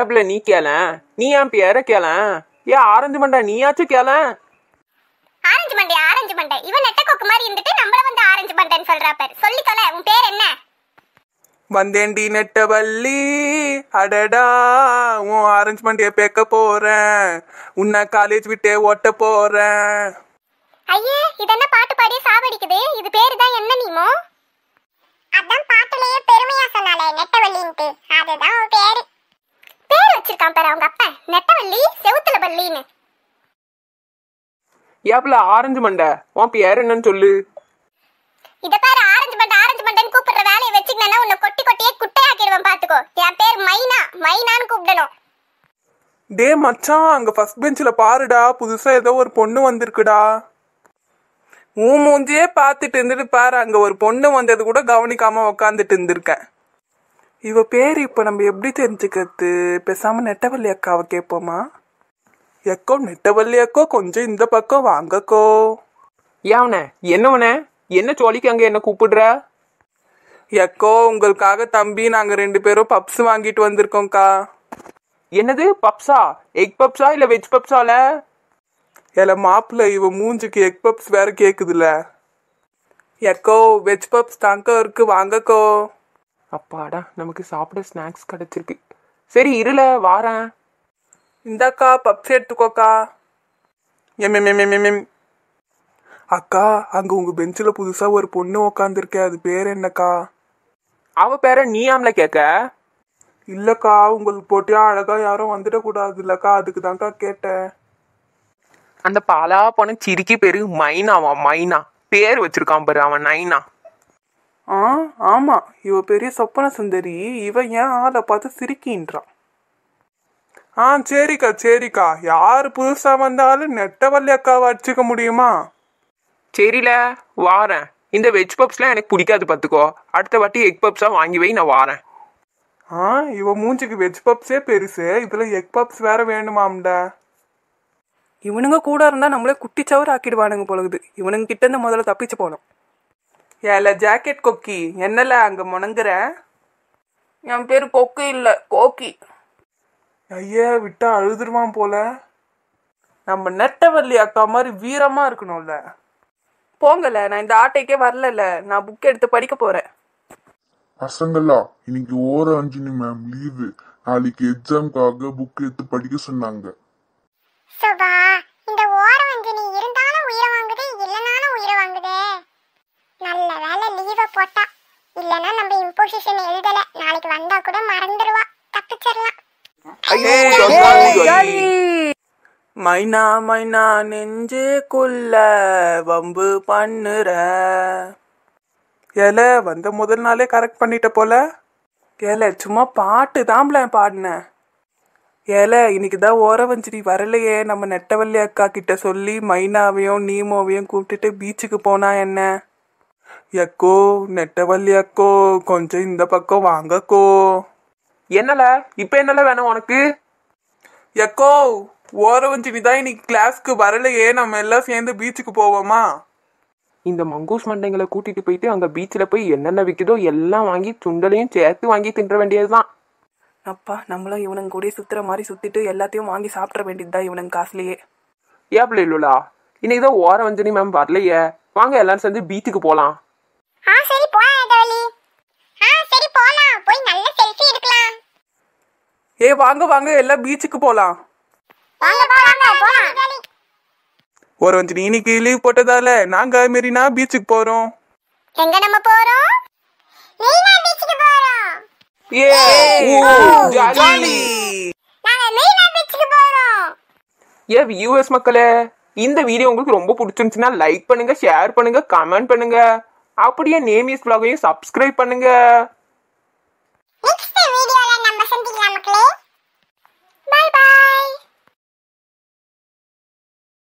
ஏப்ல நீ கேள நீ ஏன் பேர கேள ஏ ஆரஞ்சு மண்டா நீயாச்சும் கேள ஆரஞ்சு மண்டை ஆரஞ்சு மண்டை இவன் நெட்ட கொக்கு மாதிரி இருந்துட்டு நம்மள வந்து ஆரஞ்சு மண்டைன்னு சொல்றா பேர் சொல்லி தொலை உன் பேர் என்ன வந்தேண்டி வள்ளி அடடா உன் ஆரஞ்சு மண்டைய பேக்க போறேன் உன்னை காலேஜ் விட்டே ஓட்ட போறேன் ஐயே இதென்ன பாட்டு பாடியே சாவடிக்குது இது பேரு தான் என்ன நீமோ அதான் பாட்டுலயே பெருமையா சொன்னாலே நெட்டவள்ளின்னு நெட்டவள்ளி செவுத்துல பள்ளின்னு ஏப்ல ஆரஞ்சு மண்டை உன் பேர் என்னன்னு சொல்லு இத பாரு ஆரஞ்சு மண்டை ஆரஞ்சு மண்டைன்னு கூப்பிடுற வேலையை வச்சுக்கணும்னா உன்னை கொட்டி கொட்டியே குட்டையாக்கிடுவேன் பாத்துக்கோ என் பேர் மைனா மைனான்னு கூப்பிடணும் டே மச்சான் அங்க ஃபர்ஸ்ட் பெஞ்சில் பாருடா புதுசா ஏதோ ஒரு பொண்ணு வந்திருக்குடா உன் மூஞ்சியே பார்த்துட்டு இருந்துட்டு பாரு அங்க ஒரு பொண்ணு வந்தது கூட கவனிக்காம உக்காந்துட்டு இருந்திருக்கேன் இவ பேர் இப்போ நம்ம எப்படி தெரிஞ்சுக்கிறது பேசாமல் நெட்டவள்ளி அக்காவை கேட்போமா எக்கோ நெட்டவள்ளி அக்கோ கொஞ்சம் இந்த பக்கம் வாங்கக்கோ யாவன என்னவன என்ன சோழிக்கு அங்கே என்ன கூப்பிடுற எக்கோ உங்களுக்காக தம்பி நாங்கள் ரெண்டு பேரும் பப்ஸ் வாங்கிட்டு வந்திருக்கோம்க்கா என்னது பப்ஸா எக் பப்ஸா இல்லை வெஜ் பப்ஸால இல்லை மாப்பிள்ள இவ மூஞ்சுக்கு எக் பப்ஸ் வேற கேக்குதுல எக்கோ வெஜ் பப்ஸ் தாங்க இருக்கு வாங்கக்கோ அப்பாடா நமக்கு சாப்பிட ஸ்நாக்ஸ் கிடச்சிருக்கு சரி இருல வாரேன் இந்தாக்கா பப்ஸ் எடுத்துக்கோக்கா எம் எம் எம் எம் எம் அக்கா அங்கே உங்கள் பெஞ்சில் புதுசாக ஒரு பொண்ணு உக்காந்துருக்க அது பேர் என்னக்கா அவ பேரை நீ ஆம்ல கேட்க இல்லக்கா உங்களுக்கு போட்டியா அழகா யாரும் வந்துடக்கூடாது இல்லக்கா அதுக்கு தான்க்கா கேட்டேன் அந்த பாலா போன சிரிக்கி பேரு மைனாவா மைனா பேர் வச்சிருக்கான் பாரு அவன் நைனா ஆ ஆமா இவ பெரிய சொப்பன சுந்தரி இவ ஏன் ஆளை பார்த்து சிரிக்கின்றான் ஆ சரிக்கா சரிக்கா யார் புதுசா வந்தாலும் நெட்டவல்லி அக்காவை அடிச்சுக்க முடியுமா சரில வாரேன் இந்த வெஜ் பப்ஸ்லாம் எனக்கு பிடிக்காது பார்த்துக்கோ அடுத்த வாட்டி எக் பப்ஸா வாங்கி வை நான் வாரேன் ஆ இவ மூஞ்சிக்கு வெஜ் பப்ஸே பெருசு இதுல எக் பப்ஸ் வேற வேணுமாம்ட இவனுங்க கூட இருந்தா நம்மளே சவர் ஆக்கிடுவானுங்க போலகுது இவனுங்க கிட்ட இருந்து முதல்ல தப்பிச்சு போனோம் ஏல ஜாக்கெட் கொக்கி என்னல அங்கே முணங்குற என் பேர் கொக்கு இல்லை கோக்கி ஐயா விட்டா அழுதுருவான் போல நம்ம நெட்டவல்லி அக்கா மாதிரி வீரமாக இருக்கணும்ல போங்கல நான் இந்த ஆட்டைக்கே வரல நான் புக் எடுத்து படிக்க போறேன் பசங்களா இன்னைக்கு ஓர அஞ்சு மேம் லீவு நாளைக்கு எக்ஸாம்காக புக் எடுத்து படிக்க சொன்னாங்க கூட மறந்துடுவா தப்பிச்சிடலாம் மைனா மைனா நெஞ்சுக்குள்ள வம்பு பண்ணுற ஏல வந்த முதல் நாளே கரெக்ட் பண்ணிட்ட போல ஏல சும்மா பாட்டு தாம்பல பாடின ஏல இன்னைக்கு தான் ஓரவஞ்சிரி வரலையே நம்ம நெட்டவல்லி அக்கா கிட்ட சொல்லி மைனாவையும் நீமோவையும் கூப்பிட்டுட்டு பீச்சுக்கு போனா என்ன எக்கோ நெட்டவல் எக்கோ கொஞ்சம் இந்த பக்கம் வாங்கக்கோ என்னல இப்ப என்னல வேணும் உனக்கு எக்கோ ஓரவஞ்சி விதா இன்னைக்கு கிளாஸ்க்கு வரலையே நம்ம எல்லாம் சேர்ந்து பீச்சுக்கு போவோமா இந்த மங்கூஸ் மண்டைங்களை கூட்டிட்டு போயிட்டு அங்க பீச்சில் போய் என்னென்ன விற்குதோ எல்லாம் வாங்கி சுண்டலையும் சேர்த்து வாங்கி தின்ற வேண்டியதுதான் அப்பா நம்மளும் இவனங்க கூட சுத்துற மாதிரி சுத்திட்டு எல்லாத்தையும் வாங்கி சாப்பிட வேண்டியதுதான் இவனங்க காசுலயே ஏப்பிள்ளை இல்லுலா இன்னைக்கு தான் ஓரவஞ்சனி மேம் வரலையே வாங்க எல்லாரும் சேர்ந்து பீச்சுக்கு போலாம் ஆ சரி போலாம் ஆ சரி போலாம் போய் நல்ல செல்ஃபி எடுக்கலாம் ஏய் வாங்க வாங்க எல்லாம் பீச்சுக்கு போலாம் ஒரு வந்து இன்னைக்கு லீவ் போட்டதால நாங்க மெரினா பீச்சுக்கு போறோம் எங்க நம்ம போறோம் மெரினா பீச்சுக்கு போறோம் ஏ ஜாலி நாங்க மெரினா பீச்சுக்கு போறோம் ஏ வியூவர்ஸ் மக்களே இந்த வீடியோ உங்களுக்கு ரொம்ப பிடிச்சிருந்துச்சுன்னா லைக் பண்ணுங்க ஷேர் பண்ணுங்க கமெண்ட் பண்ணுங்க அப்படியே நேமிஸ் பிளாகையும் சப்ஸ்கிரைப் பண்ணுங்க